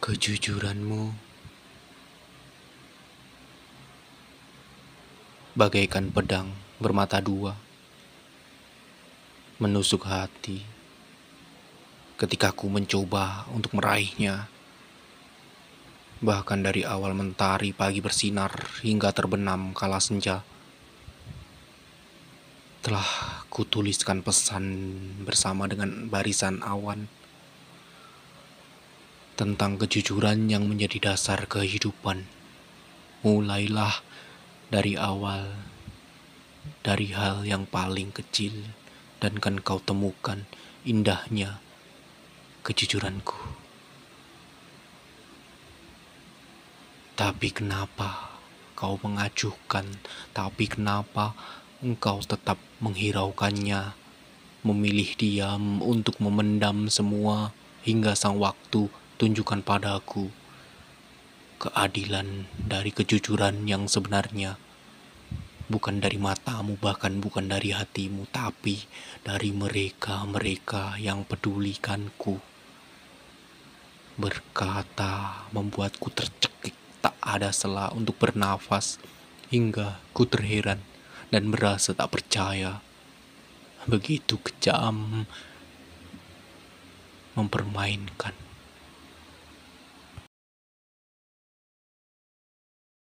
Kejujuranmu bagaikan pedang bermata dua, menusuk hati. Ketika ku mencoba untuk meraihnya, bahkan dari awal mentari pagi bersinar hingga terbenam kala senja, telah kutuliskan pesan bersama dengan barisan awan tentang kejujuran yang menjadi dasar kehidupan. Mulailah dari awal, dari hal yang paling kecil, dan kan kau temukan indahnya kejujuranku. Tapi kenapa kau mengacuhkan? Tapi kenapa engkau tetap menghiraukannya? Memilih diam untuk memendam semua hingga sang waktu tunjukkan padaku keadilan dari kejujuran yang sebenarnya. Bukan dari matamu, bahkan bukan dari hatimu, tapi dari mereka-mereka yang pedulikanku. Berkata membuatku tercekik, tak ada sela untuk bernafas, hingga ku terheran dan merasa tak percaya. Begitu kejam mempermainkan.